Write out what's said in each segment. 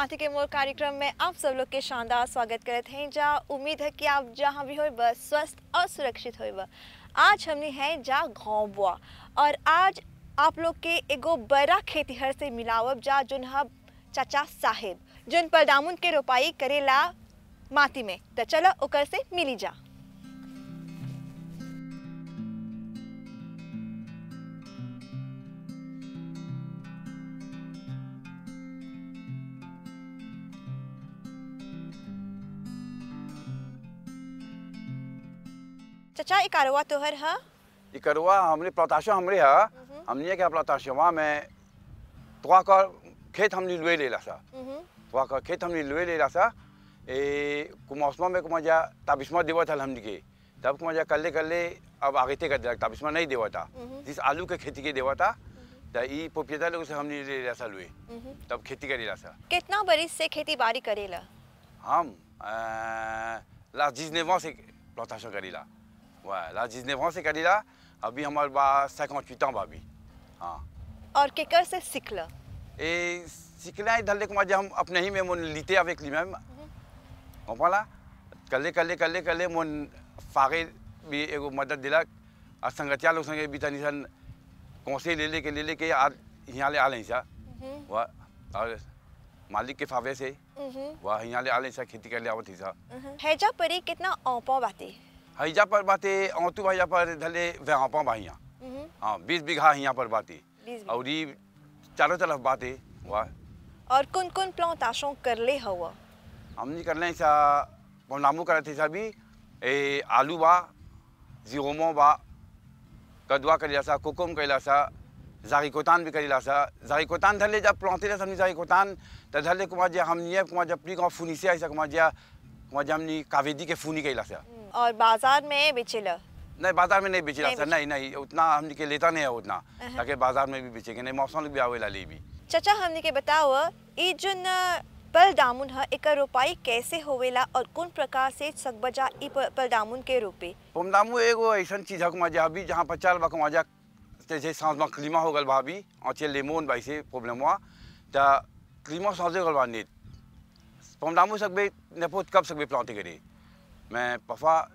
माथी के मोर कार्यक्रम में आप सब लोग के शानदार स्वागत करते हैं जहाँ उम्मीद है कि आप जहाँ भी हो स्वस्थ और सुरक्षित हो आज हमने है जा गाँव बुआ और आज आप लोग के एगो बड़ा खेतीहर से मिलावब जा जो चाचा साहेब जो पलदामुन के रोपाई करेला माटी में तो चलो ओकर से मिली जा चाचा ई करवा तोहर हा ई करवा हमरे प्लाताशो हमरे हा ह हम्म। क्या के वहाँ में तोआ का खेत हमने लुए ले लेला सा हम्म। तोआ का खेत हमने लुए ले रहा था ये कुमौसमा में कुमाऊँ जा ताबिस्मा देवत था हमनी के तब कुमाऊँ जा कल्ले कल्ले अब आगे कर दिया ताबिस्मा नहीं देवता हम्म। जिस आलू के खेती के देवता तो ये पोपियता लोगों से हमनी लेला सा लुए तब खेती करेला सा कितना बरिस से खेती बाड़ी करेला हम लास्ट जिस ने वहाँ से करी ला Ouais, là, 19 ans, से करीला अभी हमारे पास 58 ans भाभी हाँ और केकर से सिकला ए सिकला ही धल्ले कुमार हम अपने ही में मोन लीते आवे क्ली मैम कपाला कले कले कले कले मोन फागे भी एगो मदद दिला और संगतिया लोग संगे बीता निशन कौसे ले लेके ले लेके आज यहाँ ले आ लें सा वाह और मालिक के फावे से वाह यहाँ ले आ लें सा खेती कर ले आवत ही सा हैजा परी कितना औपा बाती हैजा पर बाटे औतू हैजा पर धले व्यापा भाई हम्म। हाँ बीस बीघा यहाँ पर बाटे और ये चारों तरफ बाटे हुआ और कौन कौन प्लांट आशों कर ले हुआ हमने कर ले सा नामू करा थे सभी ए आलू बा जीरोमो बा कदवा कर सा कुकुम कर सा जारी कोतान भी लिया सा जारी कोतान धले जब प्लांटे रस हमने जारी कोतान तो धले कुमार जी कुमार जब प्ली से ऐसा कुमार जी कुमार जी हमने कावेदी के फूनी सा हम्म। और बाजार में बेचेला नहीं बाजार में नहीं बेची सर नहीं नहीं उतना हमने के लेता नहीं है उतना ताकि बाजार में भी बेचेंगे नहीं मौसम भी आवे लाली भी चाचा हमने के बताओ ये जो पल दामुन है एक रोपाई कैसे होवेला और कौन प्रकार से सगबजा ई पल दामुन के रूपे पम दामु एगो ऐसा चीज है कुमा मजा अभी जहाँ पचाल बक मजा जैसे सांस में क्लीमा होगल भाभी और चे लेमोन भाई से प्रॉब्लम हुआ तो क्लीमा सांसे गलवा नेत पम दामु सकबे नेपोत कब सकबे प्लांट करी Mais parfois,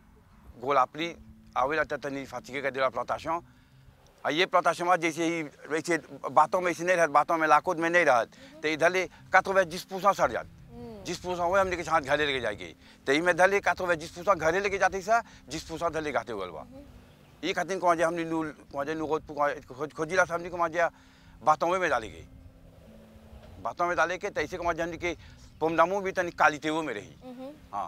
gros la pluie, ah oui, la tête est fatiguée de la plantation. ये प्लांटेशन में जैसे ही वैसे बातों में ऐसे नहीं रहते बातों में लाकोद में नहीं रहते तो इधर ले कातोवैजिस पूछना सड़ जाते जिस पूछा हुआ हमने के साथ घरे लेके जाएगी तो ये मैं धले कातोवैजिस पूछा घरे लेके जाते सा जिस पूछा धले गाते हुए बा ये खातिर कौन हमने लू कौन नुगोद खोजिला सामने को माजिया बातों में डाली गई बातों में डाले के तैसे कमा हमने के पोमदामू भी तनिक कालीते हुए में रही हाँ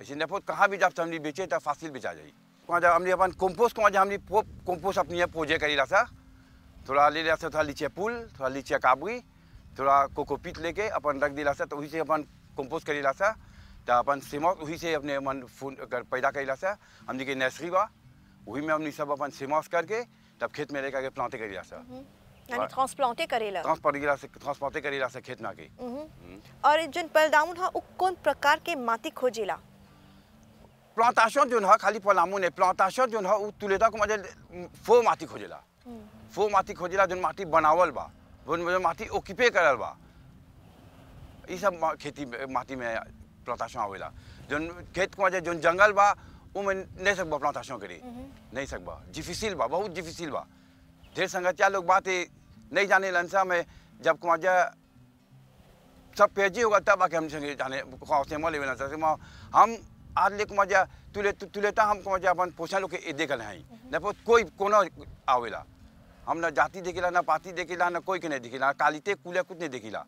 ऐसे नफोत कहाँ भी जब हमने बेचे तो फासिल बेचा जाए वहाँ जब हमने अपन कंपोस्ट को जब हमने कंपोस्ट अपनी पोजे करी रहा थोड़ा ले रहा थोड़ा लीचे पुल थोड़ा लीचे काबुई थोड़ा कोकोपीट लेके अपन रख दिला सा तो वही से अपन कंपोस्ट करी ला सा तो अपन सेमक वही से अपने मन फूल पैदा करी ला सा हमने के नर्सरी बा वही में हमने सब अपन सेमॉस करके तब खेत में लेकर के प्लांटे करी हम्म, हाँ। ला सा ट्रांसप्लांटे करेला ट्रांसप्लांटेला से ट्रांसप्लांटे करेला से खेत में आ गई हम्म। हम्म। और जन पलडाउन हा उ कौन प्रकार के माटी खोजेला प्लांटेशन जो है खाली पलामू नहीं प्लांटेशन जो है वो तुलेता को मजे फो माटी खोजेला फो माटी खोजेला जो माटी बनावल बा जो माटी ओक्यूपे करल बा ये सब खेती माटी में प्लांटेशन आवेला जो खेत को जो जंगल बा वो में नहीं सकब प्लांटेशन करे नहीं सकब डिफिसिल बा बहुत डिफिसिल बा ढेर संगतिया लोग बात नहीं जाने लंसा में जब जा सब पेजी होगा तब आके हम जाने हम आदले को मजा तुले तुलेता हमको मजा अपन पोषा लोग के देखल है हम्म। न कोई कोनो आवेला हम ना जाति देखिला ना पाति देखिला ना कोई के नहीं देखिला कालिते कूले कुछ नहीं देखिला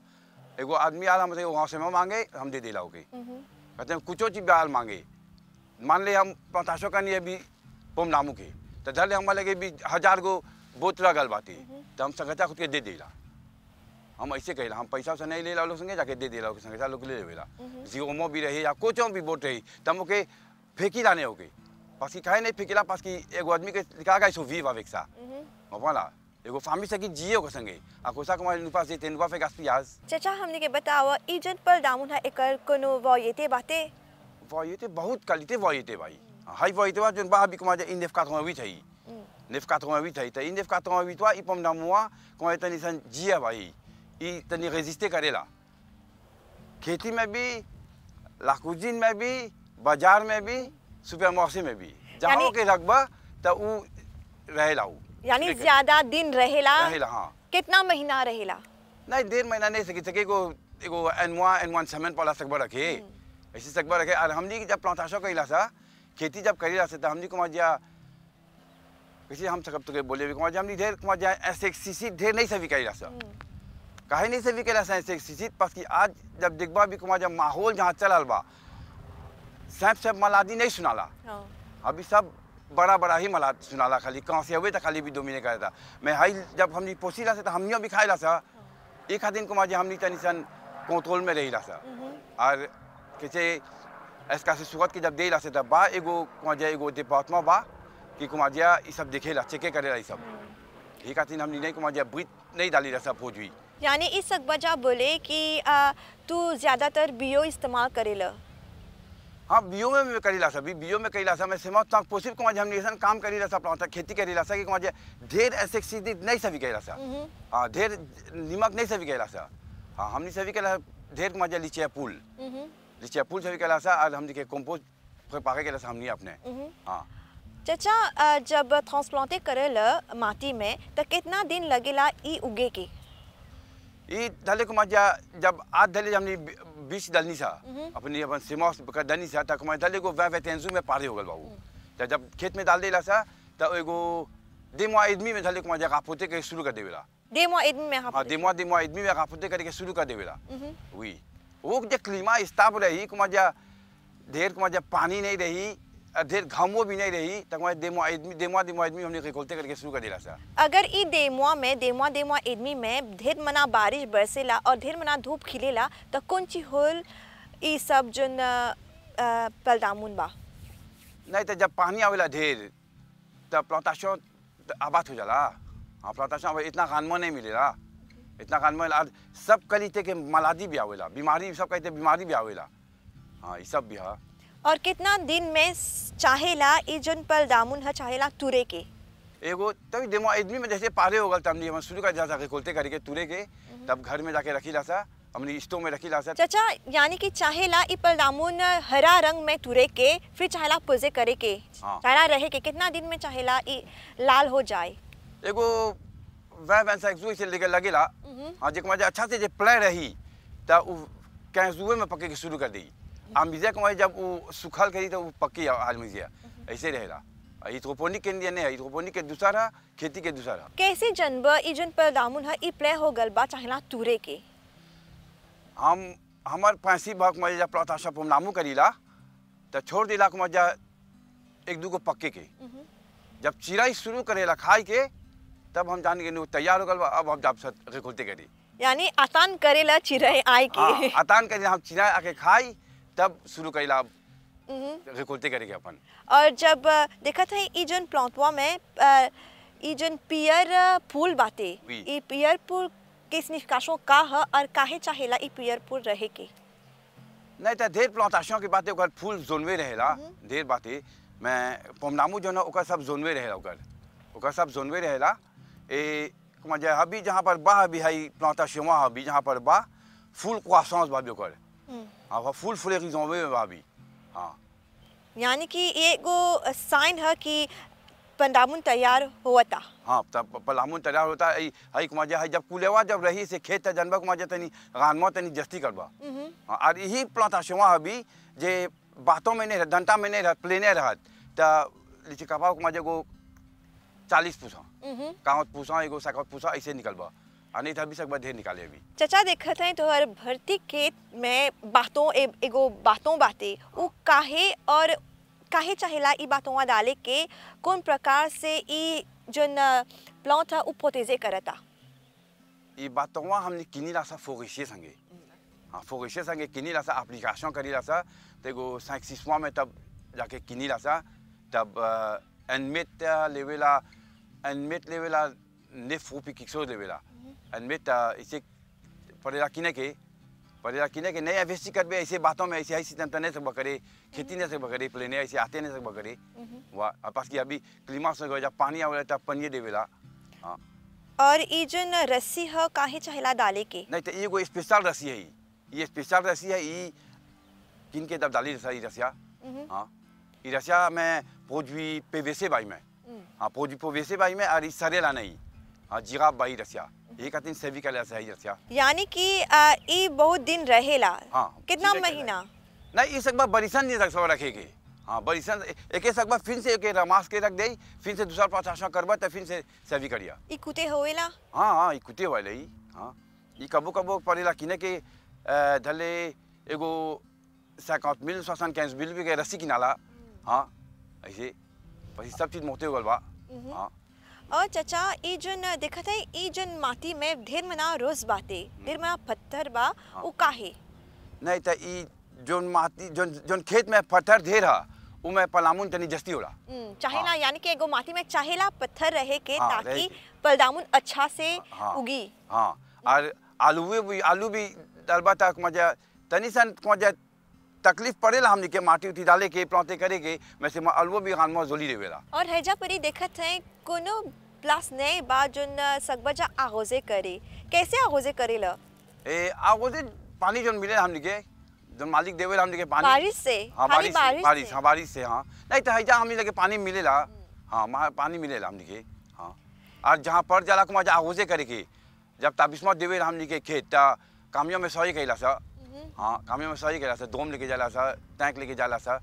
एगो आदमी आल हम वहाँ से मांगे हम दे दिला ओके हम्म। कहते हैं कुछ चीज बहाल मांगे मान ली हम पचासों का नहीं अभी पोम नामू के तो धर ले लगे भी हजार गो बोतला गल बाती हम्म। तो हम संगता खुद के दे दिला हम ऐसे कहला हम पैसा से नहीं ले ला लोग संगे जाके दे देला संगे सा लोग ले लेवेला जियो मो भी रहे या कोचो भी बोट रही तब ओके फेंकी लाने हो गई पास की काहे नहीं फेंकी ला पास की एगो आदमी के लिखा गया सो वीवा आवेक सा हम्म हम्म। एगो फामी से की जियो को संगे आ कोसा कुमार नुपा से तेनुपा फेगास पियाज चाचा हमने के बतावा इजन पर दामुन है एकर कोनो वॉयते बाते वॉयते बहुत क्वालिटी वॉयते भाई हाई वॉयते बा जन बा अभी कुमार जे इंदेफ का होवी चाहिए हम्म। नेफ का होवी चाहिए तो इंदेफ का होवी तो इपम दामुआ कोई तनी सन जिया भाई ये तनी रेजिस्टे करेला खेती में भी लाखुजीन में भी बाजार में भी सुपर मौसी में भी जहाँ के लगभग तो वो रहेला वो यानी ज्यादा दिन रहेला रहेला हाँ कितना महीना रहेला नहीं देर महीना नहीं सकी सके को एको एनवा एनवन सेमेंट पाला सकबर रखे ऐसे सकबर रखे और हमनी जब प्लांटाशो कइला सा खेती जब करी से तो हमनी को मजा कैसे हम सकब तो के बोले भी को हमनी ढेर मजा एसएक्सीसी ढेर नहीं सभी कइला सा कहे नहीं से भी कहला सैंस सिचित पास कि आज जब देखबा भी कुमार जब माहौल जहाँ चलल बा सैप सैप मलादी नहीं सुनाला हाँ। अभी सब बड़ा बड़ा ही मला सुनाला खाली कहाँ से अवे तो खाली भी डोमिने करे था मैं हाई जब हमने पोसी ला से तो हम हमनियो भी खाए ला सा हाँ। एक दिन कुमार जी हम तनी सन कंट्रोल में रही ला सा हम्म। और कैसे ऐसा से सुगत के जब दे ला से तब बा एगो कुमार जी एगो देपात्मा बा कि कुमार जी ये सब देखे ला चेके करे ला सब हाँ। एक दिन हम नहीं कुमार जी ब्रीत नहीं डाली ला सा फौज हुई यानी इस वजह बोले कि तू ज़्यादातर बीओ इस्तेमाल करेला हाँ बीओ में मैं करीला सा भी बीओ में करी ला सा मैं सिमा तक पॉसिबल को हम नेशन काम करी ला सा अपना तो खेती करीला सा कि को ढेर ऐसे सीधी नहीं सभी करी ला सा हम्म हम्म। हाँ ढेर निमक नहीं सभी करी ला सा हाँ हमने सभी करी ला ढेर मजा लीचिया पुल हम्म लीचिया पुल सभी करी करीला सा और जिके कंपोज कंपोस्ट पाके करी ला सा हमने अपने हाँ चचा जब ट्रांसप्लांटे करेला माटी में तो कितना दिन लगेला ई उगे की ये दले को मजा जब आज धले हमने बीच दलनी सा हम्म। अपनी अपन सीमा कर दलनी सा तक मैं धले को वह वह तेंजू में पारे होगल बाबू तो जब खेत में डाल दे ला सा तो एगो देमवा इदमी में धले को मजा कापोते के शुरू कर देवेला देमवा इदमी में हां देमवा देमवा इदमी में कापोते करके शुरू कर देवेला हम्म। वही वो जब क्लीमा स्टाफ रही कुमार जा ढेर कुमार जब पानी नहीं रही अधेर घामो भी नहीं रही तक देमो आदमी देमो देमो आदमी हमने रिकोलते करके शुरू कर दिया सा अगर ई देमुआ में देमुआ देमो आदमी में ढेर मना बारिश बरसेला और ढेर मना धूप खिलेला तो कौन ची होल ई सब जन पलदामुन बा नहीं तो जब पानी आवेला ढेर तो प्लांटेशन आबाद हो जाला हाँ प्लांटेशन इतना खानमा नहीं मिलेला इतना खानमा सब कलिते के मलादी भी आवेला बीमारी सब कहते बीमारी भी आवेला हाँ ये सब भी हाँ और कितना दिन में चाहेला ई जन पल दामुन ह चाहेला तुरे के एगो तब देमो आदमी में जैसे पारे हो तब तमनी हम शुरू कर जा सके खोलते करके तुरे के हम्म। तब घर में जाके रखी लासा हमने स्टोव में रखी लासा चाचा यानी कि चाहेला ई पल दामुन हरा रंग में तुरे के फिर चाहेला पोजे करे के हाँ। चाहेला रहे के कितना दिन में चाहेला ई लाल हो जाए एगो वह वैसा एक से लेकर लगेला हम्म। हाँ जेक मजा अच्छा से जे प्लेयर रही तब कैंसुए में पके के शुरू कर दी आमजिया कमाई जब वो सुखल करी तो वो पक्की आलमिजिया ऐसे रहेगा हाइड्रोपोनिक के नहीं हाइड्रोपोनिक के दूसरा खेती के दूसरा कैसे जनब इजन पर दामुन है ई प्ले हो गलबा बा चाहना तूरे के हम हमार पैंसी भाग में जा प्लॉट आशा पर नामू करीला तो छोड़ दिला को मजा एक दू को पक्के के हम्म। जब चिराई शुरू करेला खाई के तब हम जान गए के तैयार हो गलबा अब हम के खोलते करी यानी आसान करेला चिराई आई के आसान हाँ, करे हम चिराई आके खाई तब शुरू करेला हम्म। रिकोलते करेंगे अपन और जब देखा था ई जन प्लांटवा में ई जन पियर फूल बाते ई पियर फूल के निष्काशों का है और काहे चाहेला ई पियर फूल रहे के नहीं तो देर प्लांटाशों के बातें ओकर फूल जोनवे में रहेला देर हम्म। बातें मैं पमनामू जो ना ओकर सब जोनवे में रहेला ओकर ओकर सब जोनवे में रहेला ए मजा हबी जहाँ पर बा हबी है प्लांटाशों वहाँ हबी जहाँ पर बा फूल कुआसौस बाबी ओकर हम्म। हाँ फुल फ्लेयरिंग में भाभी हाँ यानी कि ये गो साइन है कि पंडामुन तैयार हुआ था हाँ तब पलामुन तैयार होता है हाई मजा है जब कुलेवा जब रही से खेत जनबा को मजा तनी गानमा तनी जस्ती करवा हम्म। हाँ और यही प्लांट आशुमा अभी जे बातों में नहीं रह घंटा में नहीं रह प्लेने रहत तो लिचिकापा को मजा को चालीस पूछा हम्म। कहाँ पूछा एगो साकत पूछा ऐसे निकलवा नहीं था अभी सकबा ढेर निकाले अभी चचा देखत हैं तो हर भर्ती के मैं बातों ए, एगो बातों बाते वो काहे और काहे चाहेला ई बातों डाले के कौन प्रकार से ई जन प्लाउ था वो पोतेजे करता ई बातों हमने किनी लासा फोगिशे संगे हाँ फोगिशे संगे किनी लासा एप्लीकेशन करी लासा ते तो गो साइंसिसवा में तब जाके किनी रासा तब एनमेट लेवेला एनमेट लेवेला ने फोपी किक्सो लेवेला एंड मिट इसे पढ़े किने के पढ़े किने के नहीं अभ्यसी करबे ऐसे बातों में ऐसे ऐसी तंत्र नहीं सकबा करे खेती नहीं सकबा करे प्लेने ऐसे आते नहीं सकबा करे वाह पास की अभी क्लिमा से गया पानी आवे तब पनिए देवेला हां और जो जन रस्सी ह काहे चहला डाले के नहीं तो स्पेशल रस्सी है ये स्पेशल रस्सी है ई किन के तब डाली mm-hmm. हाँ। में पोजवी भाई में mm. हां पोजवी पे भाई में और सरेला नहीं हाँ, बाई रसिया एक कहते सेवी का लसा रसिया यानी कि ये बहुत दिन रहेला हाँ कितना महीना नहीं इस अखबार बरिसन नहीं रख रखेगी हाँ बरिसन एक एक अखबार फिर से एक रमास के रख दे फिर से दूसरा प्रशासन करबा तो फिर से सेवी करिया ई कुते होएला हाँ हाँ ई कुते होएला ई हाँ ई कबो कबो पड़ेला किने के धले एगो मिल शासन कैंस बिल भी के रस्सी किनाला हाँ ऐसे पसी सब चीज मोहते हो बा और चचा ये जन देखा था ये जन माटी में ढेर मना रोज बाते हम्म। ढेर मना पत्थर बा वो हाँ। उ काहे नहीं तो ये जोन माटी जोन जोन खेत में पत्थर ढेर है उमे पलामुन तनी जस्ती होला हम्म, चाहे ना हाँ। यानी कि एगो माटी में चाहेला पत्थर रहे के हाँ, ताकि पलदामुन अच्छा से उगी हां और आलू भी आलू भी डालबा तक मजा तनी सन मजा तकलीफ पड़े ला हमने के माटी उठी डाले के प्लांटे करे के वैसे अलवो भी खान जोली रेवेला और है जा परी देखत है कोनो प्लस प्लासने बाजून सगबजा आगोजे करे कैसे आगोजे करे ल ए आगोजे पानी जोन मिले हमनी के जब मालिक देवे हमनी के पानी बारिश से हाँ बारिश बारिश हां बारिश से हां नहीं तो जा हमनी लगे पानी मिले ला हां हम्म। हाँ, मा पानी मिले ला हमनी के हां और जहां पर जाला कुमार आगोजे करे के जब ताबिस्मत देवे हमनी के खेत कामियों में सही कैला सा हां हम्म। हाँ, कामियों में सही कैला सा दोम लेके जाला सा टैंक लेके जाला सा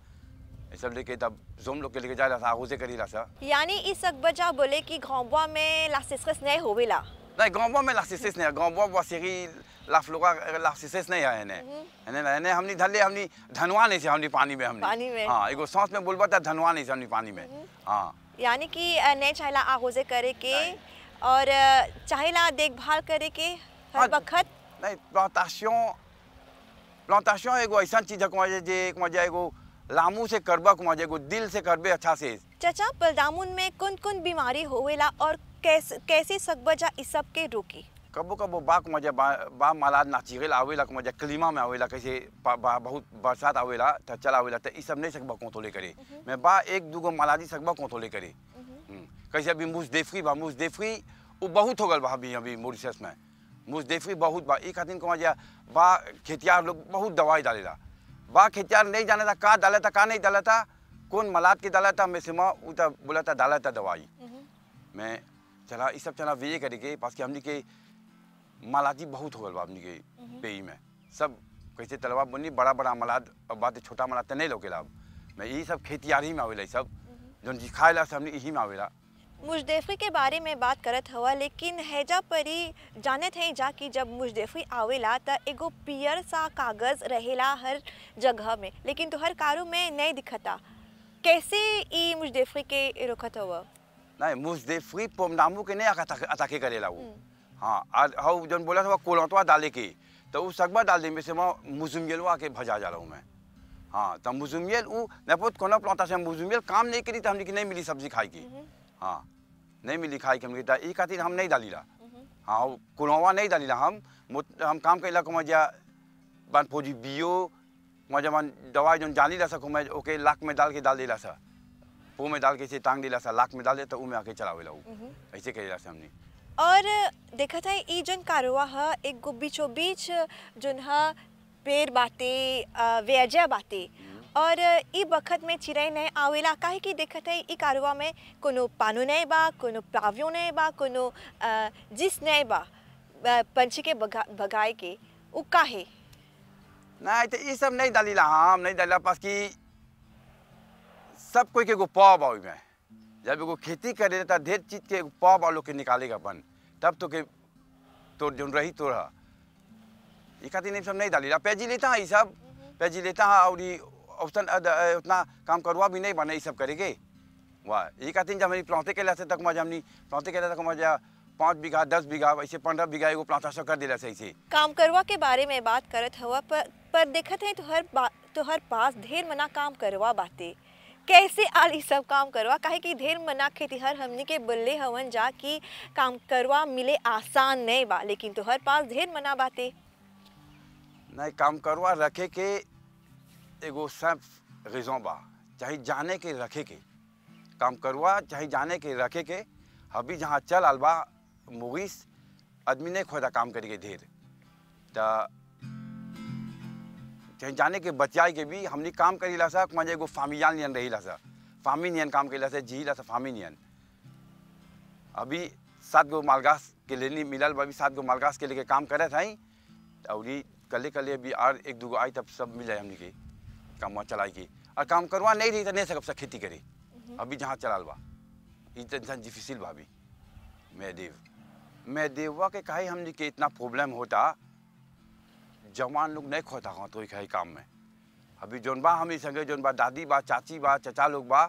सब लेके तब जोम लोग के लेके जा रहा था आगुजे करी रहा यानी इस अकबजा बोले कि गांववा में लासिसस नहीं होवेला नहीं गांववा में लासिसस नहीं गांववा वसीरी लाफ लोगा लासिसस नहीं आए ने ने ने हमनी धले हमनी धनवा नहीं से हमनी पानी में हमनी पानी में हां एगो सांस में बोलबा त धनवा नहीं से हमनी पानी में हम्म। हां यानी कि ने चाहेला आगुजे करे के और चाहेला देखभाल करे के हर हाँ, वक्त नहीं प्लांटेशन प्लांटेशन एगो ऐसा चीज है को जे को जाएगो लामू से करबा कुमा जेगो दिल से करबे अच्छा से चाचा बलदामुन में कौन कौन बीमारी होवेला और कैस, कैसे सकबजा इस सब के रोकी कबो कबो बाक मजा बा, बा मालाद नाचिगेल आवेला मजा क्लीमा में आवेला कैसे बा, बहुत बरसात आवेला त चल आवेला त ई सब नहीं सकबा को तोले करे मैं बा एक दुगो मालादी सकबा को तोले करे हम्म, कैसे अभी मुजदेफी बा मुजदेफी वो बहुत हो गल बा अभी अभी मॉरिशस में मुजदेफी बहुत बा एक खातिर को मजा बा खेतियार लोग बहुत दवाई डालेला बा खेतियार नहीं जाने था का डाला था कहाँ नहीं डाला था कौन मलाद की डाला था मैं सिमा उता तो बोला था डाला था दवाई हम्म। मैं चला इस सब चला वे करके पास के हमने के मलादी बहुत हो गल बा के हम्म। पेई में सब कैसे तलवा बनी बड़ा बड़ा मलाद और बात छोटा मलाद तो नहीं लोकेला मैं यही सब खेतियार ही में आवेला सब हम्म। जो खाएला से हमने यही में आवेला मुजदेफी के बारे में बात करत हुआ लेकिन हैजा परी जानत है जा कि जब मुजदेफी आवेला तो एगो पियर सा कागज़ रहेला हर जगह में लेकिन तोहर कारू में नहीं दिखता कैसे ई मुजदेफी के रुखत हुआ नहीं मुजदेफी पोमनामू के नहीं अताके अताक करेला वो हम्म। हाँ हाउ जन बोला था कोलतवा डाले के तो वो सगबा डाल दे में से वहाँ मुजुमियलवा के भजा जा रहा हूँ मैं हाँ तो मुजुमियल वो नपोत कोना प्लाता से मुजुमियल काम नहीं करी तो हम नहीं मिली सब्जी खाई की हम्म। हाँ नहीं मिली खाई के हम ई खातिर हम नहीं डालीला हाँ कुलवा नहीं डालीला हम हम काम कैला को मजा बान फौजी बियो मजा मन दवाई जो जानी ला सको मैं ओके लाख में डाल के डाल दिला सा पो में डाल के से टांग दिला सा लाख में डाल दे तो उमे आके चलावेला ऊ ऐसे करेला से हमने और देखा था ये जन कारवा है एक गुब्बी बीचो बीच जोन ह पेड़ बाटे वेजा बाटे और इ बखत में चिड़ै नहीं आवेला काहे कि देखत है इ कारोबा में कोनो पानो नहीं बा कोनो प्राव्यो नहीं बा कोनो जिस नहीं बा पंछी के भगा भगाए के उ काहे नहीं तो इ सब नहीं डालीला हम नहीं डालीला पास की सब कोई के एगो पाव बा में जब एगो खेती करे त ढेर चीज के एगो पाव बा लोग के निकालेगा अपन तब तो के तोड़ जो रही तोरा इ खातिर नहीं सब नहीं डालीला पेजी लेता है ये सब हम्म। पेजी लेता है और उतना काम करवा भी नहीं बने ये सब करेंगे वाह ये कहते हैं जब हमारी प्लांटे के लिए तक मजा हमने प्लांटे के लिए तक मजा पाँच बीघा दस बीघा ऐसे पंद्रह बीघा एगो प्लांटा सब कर दे रहा सही काम करवा के बारे में बात करत हुआ पर, पर देखते हैं तुहर तो तुहर तो पास ढेर मना काम करवा बाते कैसे आल ये सब काम करवा कहे कि ढेर मना खेतीहर हमने के बल्ले हवन जा कि काम करवा मिले आसान नहीं बा लेकिन तुहर तो पास ढेर मना बाते नहीं काम करवा रखे के एगो सब रिजों बा चाहे जाने के रखे के काम करुआ चाहे जाने के रखे के अभी जहाँ चल अलबा मुगीस आदमी ने खोदा काम करी के ढेर चाहे जाने के बचाई के भी हमने काम करी ला सा मजे एगो फामियाल नियन रही ला सा फामी नियन काम करी ला सा जी ला सा फामी नियन अभी सात गो मालगास के लेनी मिलल अभी सात गो मालगास के लेके काम करे था और कले कले अभी आर एक दूगो आई तब सब मिल जाए हमने के काम चलाएगी और काम करवा नहीं रही तो नहीं सकब खेती करी हम्म। अभी जहाँ चलाल बा तो इंसान डिफिसिल भाभी मैं देव मैं देववा के कहे हमने के इतना प्रॉब्लम होता जवान लोग नहीं खोता हाँ तो कहे काम में अभी जोन बा हम संगे जोन बा दादी बा चाची बा चचा लोग बा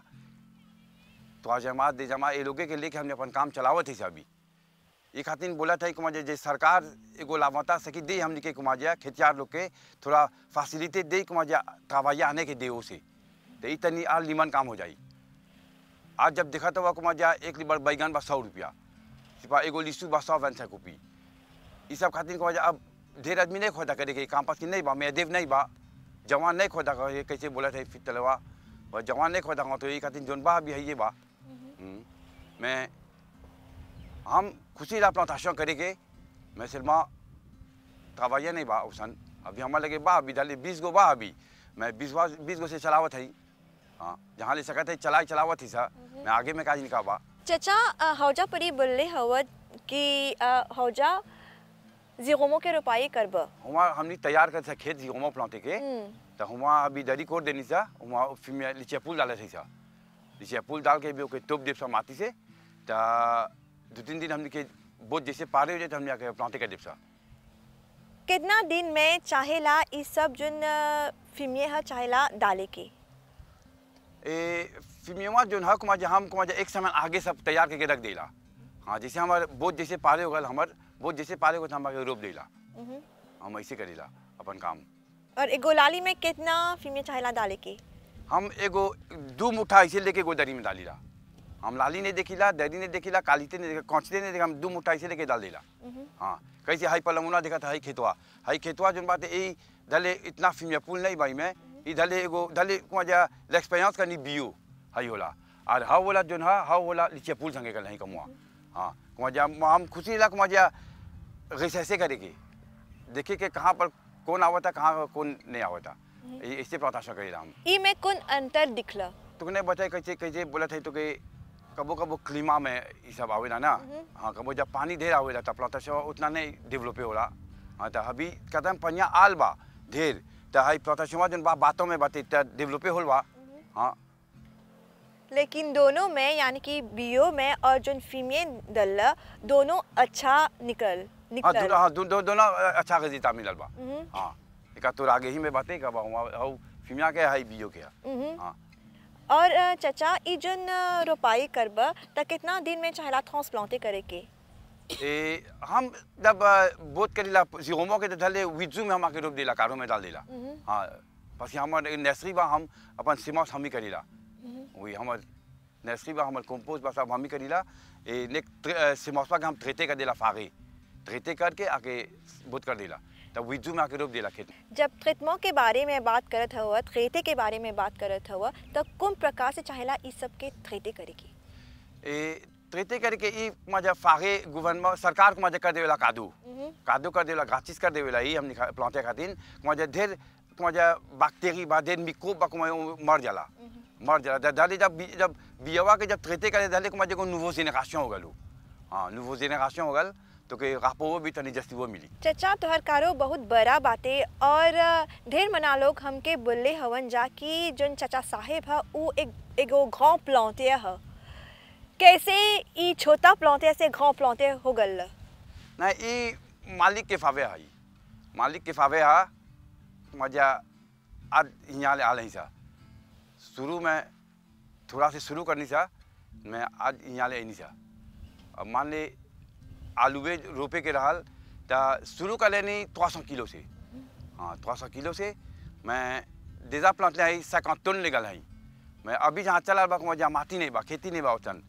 तो आज जमा दे जमा ये लोगे के लेके हमने अपन काम चलावत थे अभी ये खातिर बोला था कि जे, सरकार एगो लाभता सकी दे हम के कुमाजिया खेतियार लोग के थोड़ा फैसिलिटी दे कुमाजिया कावाइया आने के दे उसे तो ये तनी नीमन काम हो जाए आज जब देखा तो वह कुमाजिया एक लीबर बैगन बा सौ रुपया सिपा एगो लीसू बा सौ वैंसा कॉपी ये सब खातिर कुमाजिया अब ढेर आदमी नहीं खोदा करे काम पास की नहीं बा मैं देव नहीं बा जवान नहीं खोदा कर कैसे बोला था फिर तलवा जवान नहीं खोदा तो ये खातिर जोन बा भी है ये बा मैं हम खुशी अपना ताशा करेंगे मैं सिर्मा तवाया नहीं बा उसन अभी हमारे लगे बा अभी डाली बीस गो बा अभी मैं बीस बार बीस गो से चलावत है हाँ जहाँ ले सकते है चला चलावत ही सा मैं आगे में काज निकाबा चचा हौजा परी बोले हवत कि हौजा जीगोमो के रुपाई बा हुआ हमने तैयार कर सा खेत जीगोमो प्लांट के हम्म। तो हुआ अभी दरी कोर देनी सा हुआ फिर नीचे पुल डाले थे सा नीचे पुल डाल के भी ओके तोप देव सा माटी से ता दो तीन दिन हम के बहुत जैसे पारे हो जाए तो हम आके प्लांट कर दिपसा कितना दिन में चाहेला इस सब जोन फिमिये हा चाहेला डाले के ए फिमियवा जो हा कुमार जहाँ कुमार जा एक समय आगे सब तैयार करके रख देला हाँ जैसे हमारे बहुत जैसे पारे होगा हमारे बहुत जैसे पारे होगा तो हम आगे रोप देला हम ऐसे करेला अपन काम और एक गोलाली में कितना फिमिया चाहेला डाले के हम एगो दो मुठा ऐसे लेके गोदारी में डाली डालीला हम लाली ने देखी ला दैदी ने देखी ला कालीते ने देखा कौचते ने देखा हम दो मुठाई से लेके डाल दिला हम्म। हाँ कैसे हाई पलमुना देखा था हाई खेतवा हाई खेतवा जो बात यही धले इतना फिमिया पुल नहीं भाई मैं ये धले एगो धले कुआ जा लेक्सपेरियंस करनी बीओ हाई होला और हाउ वाला जो हा हाउ वाला लीचे पुल संगे कर नहीं कमुआ हाँ कुआ जा हम खुशी ला कुआ जा रिसर्चे करेगी देखे के कहाँ पर कौन आवता कहाँ कौन नहीं आवता इससे प्रताशा करेगा हम ये में कौन अंतर दिखला तुमने बताया कैसे कैसे बोला था तो के कबो कबो क्लीमा में ये सब आवे ना हम्म। हाँ कबो जब पानी ढेर आवे तब प्लॉट से उतना नहीं डेवलप हो रहा हाँ तो अभी कहते हैं पनिया आल बा ढेर तो हई प्लॉट से जो बा बातों में बात डेवलप हो रहा हाँ लेकिन दोनों में यानी कि बीओ में और जो फीमेल दल दोनों अच्छा निकल हाँ, निकल हाँ, दो, दो, दो, दोनों अच्छा गजीता मिलल बा हम्म। हाँ एक तो आगे ही में बातें कबा हुआ फीमिया के है बीओ के हम्म। हाँ और चचा जन रोपाई करब त कितना दिन में चाहला प्लांटे करे के ए, हम जब बहुत करीला जीरोमो के धले विजू में हम आके रोप देला कारो में डाल देला हम्म। हां बस हमार नर्सरी बा हम अपन सीमा हम करिला वही हमार नर्सरी बा हमार कंपोस्ट बस हम ही करिला ए नेक सीमा हम ट्रेते कर देला फागे ट्रेते करके आके बोत कर देला तब वी जू माके रूप दिला खेती जब खितमों के बारे में बात करत हुआ खेते के बारे में बात करत हुआ तो कुम प्रकार से चाहेला इस सब के थ्रेते करे की ए त्रेते करके ई मजा फागे गवर्नमेंट सरकार को मजा कर देवेला कादू कादू कर देवेला गाचिस कर देवेला ई हम प्लांटे खातिर मजा ढेर मजा बैक्टीरिया बा ढेर मिको को मर जाला मर जाला दादी जब जब बियवा के जब त्रेते करे दाले को मजा को नुवो जेनेरेशन हो गलो हां नुवो जेनेरेशन हो गल तो के रापो भी तनी जस्ती वो मिली चचा तुहर कारो बहुत बड़ा बाते और ढेर मना लोग हमके बोले हवन जा कि जोन चचा साहेब है वो एक एगो घाव प्लांटे है कैसे ये छोटा प्लांटे से घाव प्लांटे हो गल ना ये मालिक के फावे हई मालिक के फावे हा मजा आज यहाँ आ रही सा शुरू में थोड़ा से शुरू करनी सा मैं आज यहाँ ले आई सा अब मान ले आलूबे रोपे के रहा तो शुरू का लेनी सौ किलो से हाँ सौ किलो से मैं डेजा प्लांट ले आई सकौतन ले गल हई मैं अभी जहाँ चला रहा वहाँ जहाँ माटी नहीं बा खेती नहीं बा उतन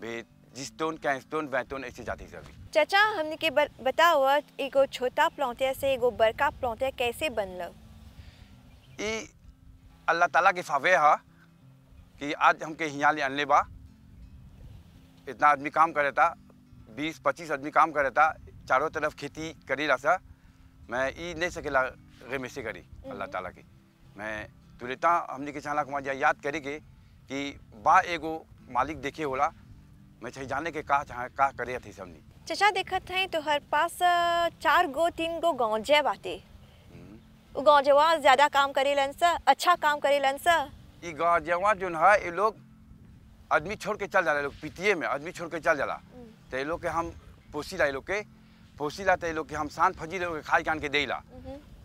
बे जिस्टोन कैंस्टोन वैटोन ऐसे जाती सभी चाचा हमने के बर, बताओ एगो छोटा प्लौतिया से एगो बड़का प्लौतिया कैसे बनल ये अल्लाह ताला के फावे है कि आज हमके हियाँ ले अनले बा इतना आदमी काम करे था बीस पच्चीस आदमी काम करे था चारों तरफ खेती करी रहा था मैं ये नहीं सकेला गे में से करी हम्म। अल्लाह ताला की मैं तुलेता हमने के चाला कुमार याद करी के कि बा एगो मालिक देखे होला मैं चाहे जाने के कहा चाहे कहा करे थे सबने चचा देखा था तो हर पास चार गो तीन गो बाते बाटे हम्म। गौजवा ज्यादा काम करे लन सा अच्छा काम करे लन सा ई गौजवा जो है ये लोग आदमी छोड़ के चल जाला लोग पीटीए में आदमी छोड़ के चल जाला तेलो के हम पोसीला इलोके पोसीला के हम शांत फजी लोके खाई के आन के देला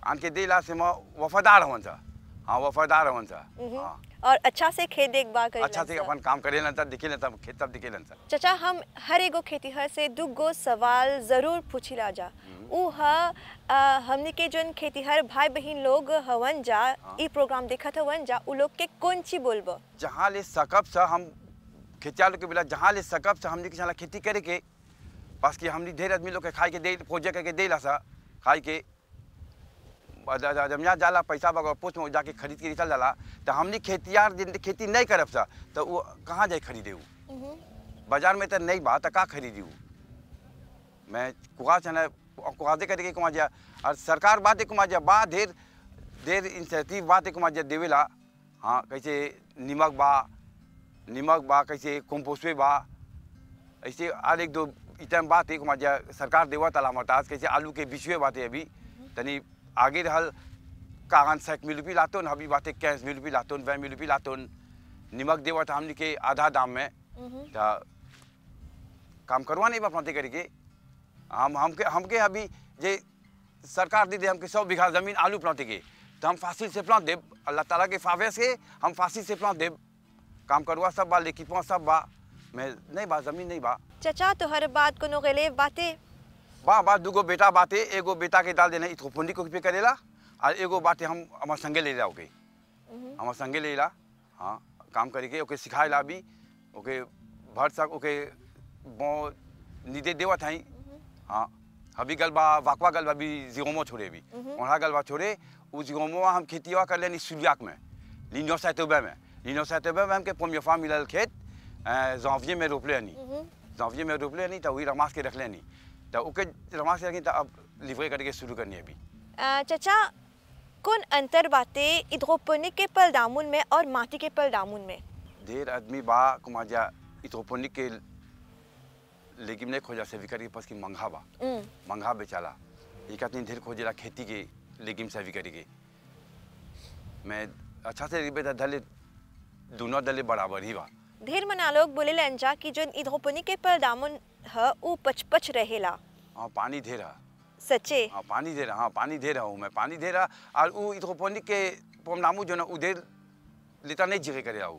आन के देला से मैं वफादार हवन सा हाँ वफादार हवन सा हाँ। और अच्छा से खेत देखभाल कर अच्छा से अपन काम करे लन दिखे ना तब खेत तब दिखे ना सर चचा हम हर एगो हर से दू गो सवाल जरूर पूछी ला जा ऊ हमने के जोन हर भाई बहन लोग हवन जा हाँ। ई प्रोग्राम देखत हवन जा उ लोग के कौन ची बोलबो जहाँ ले सकब सा हम खेतियाल लोग बोला जहाँ ले सकब से तो हमने किसान खेती करे के पास कि हमने ढेर आदमी लोग के खाए के दे फोजे करके दे ला सा खाए के जमिया जाला पैसा बगैर पोस्ट में जाके खरीद के निकल जाला तो हमने खेतियार खेती नहीं करब सा तो वो कहाँ जाए खरीदे वो बाजार में तो नहीं बात तो खरीदे वो मैं कुआ चना कुआदे करके कुमार जा और सरकार बात है कुमार जा बाढ़ देर देर इंसेटिव बात है कुमार जा देवेला हाँ कैसे निमक बा निमक बा कैसे कम्पोस्टे बा ऐसे और एक दो इतना बात है हमारा सरकार देवा तला मटास कैसे आलू के बिछुए बात है अभी तनी आगे रहल कागन सैक मिल लाते हैं अभी बात है कैस मिल रुपी लातोन वह मिल रुपी लातोन निमक देवा था हमने के आधा दाम में तो काम करवा नहीं बा करके हम हमके हमके अभी जे सरकार दे दे हमके सौ बीघा जमीन आलू प्लांट के तो हम फांसी से प्लांट देव अल्लाह ताला के फावे से हम फांसी से प्लांट देव काम करवा सब बा लेकिन सब बा मैं नहीं बा जमीन नहीं बा चचा तो हर बात को गले बाते बा बा दूगो बेटा बाते एगो बेटा के डाल देना इतो फोनी को पे करेला और एगो बाते हम हमार संगे ले जाओगे हमार संगे ले ला हाँ काम करके ओके सिखाए ला भी ओके भर सक ओके बो निदे देवा हई हाँ अभी गलबा वाकवा गलबा भी जिगोमो छोड़े भी ओढ़ा गलबा छोड़े उस जिगोमो हम खेतीवा कर लेनी सूर्याक में लिनो सैतोबे में même Linosatöbben kipom jofam il-kit, zanvje me dupleni. Zanvje me dupleni, ta wi ramaske dakhleni. Ta uke ramaske dakhleni ta ab livre करके शुरू करनी है अभी चचा कौन अंतर बातें इद्रोपोनिक के पल दामुन में और माटी के पल दामुन में देर आदमी बा कुमाजा इद्रोपोनिक के लेकिन ने खोजा सेविका के पास की मंगा बा मंगा बेचाला एक आदमी देर खोजेला खेती के लेकिन सेविका के मैं अच्छा से रिबे धले दोनों दल बराबर ही बा ढेर मना लोग बोले लंजा कि जोन इधोपनी के पर दामन ह उ पचपच रहेला हां पानी ढेर सच्चे हां पानी ढेर हां पानी ढेर हूं मैं पानी ढेर और उ इधोपनी के पम पमनामू जो ना उधर लेता नहीं जगह करे आओ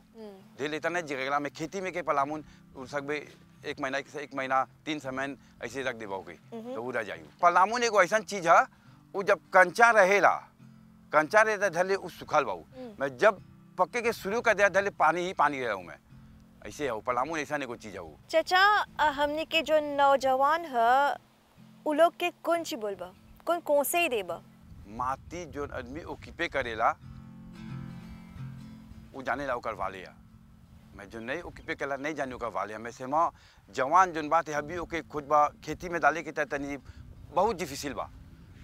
ढेर लेता नहीं जगह मैं खेती में के पलामुन उ सकबे एक महीना से एक महीना तीन समय ऐसे रख दे देबोगे हम्म। तो उड़ा जायू पलामुन एक ऐसा चीज है वो जब कंचा रहेला कंचा रहता धले उ सुखल बाऊ हम्म। मैं जब पक्के के शुरू कर दिया धले पानी ही पानी रहा हूँ मैं ऐसे है पलामू ऐसा नहीं कोई चीज़ है चाचा हमने के जो नौजवान है उ लोग के कौन सी बोलबा कौन कौन से ही देबा माती जो आदमी कीपे करेला वो जाने ला ओकर वाले या मैं जो नहीं ओकिपे करेला नहीं जाने ओकर वाले मैं से माँ जवान जोन बात है अभी ओके खुद बा खेती में डाले के तनी बहुत डिफिसिल बा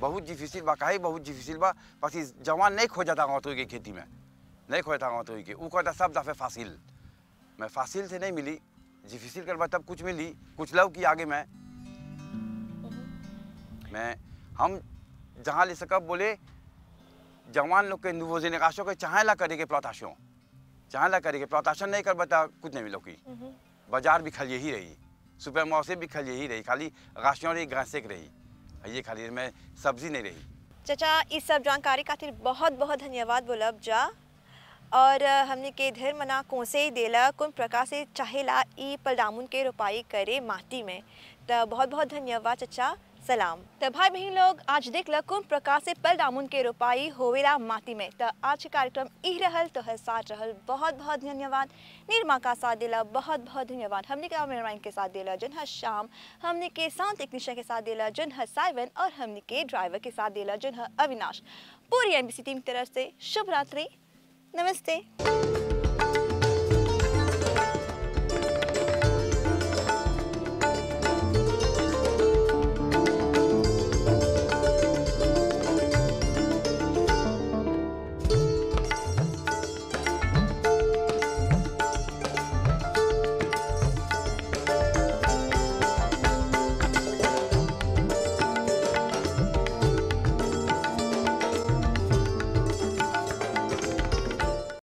बहुत डिफिसिल बा काहे बहुत डिफिसिल बा बस जवान नहीं खो जाता गाँव तो के खेती में नहीं खोए था तो कि वो कहता सब दफे फासिल मैं फासिल से नहीं मिली जी फिसिल कर तब कुछ मिली कुछ लव की आगे मैं मैं हम जहाँ ले सकब बोले जवान लोग के वो निकाशों के चाहे ला करे के प्रोताशों चाहे ला करे के प्रोताशन नहीं कर बता कुछ नहीं मिलो की बाजार भी खाली ही रही सुपर मौसम भी खाली ही रही खाली राशियों रही घासेक रही ये खाली मैं सब्जी नहीं रही चचा इस सब जानकारी खातिर बहुत बहुत धन्यवाद बोलब जा और हमने के धर मना कोसे देला कुन प्रकार से चाहेला ई पलडामुन के रोपाई करे माटी में तो बहुत बहुत धन्यवाद चचा सलाम तो भाई बहन लोग आज देख ल कुन प्रकार से पल के रोपाई होवेला माटी में तो आज कार्यक्रम ई रहल तो है साथ रहल बहुत बहुत धन्यवाद निर्मा का साथ दिला बहुत बहुत धन्यवाद हमने के मेहमान के साथ दिला जन हर शाम हमने के शांत एक निशा के साथ दिला जन हर साइवन और हमने के ड्राइवर के साथ दिला जन हर अविनाश पूरी सी टीम की तरफ से शुभ रात्रि नमस्ते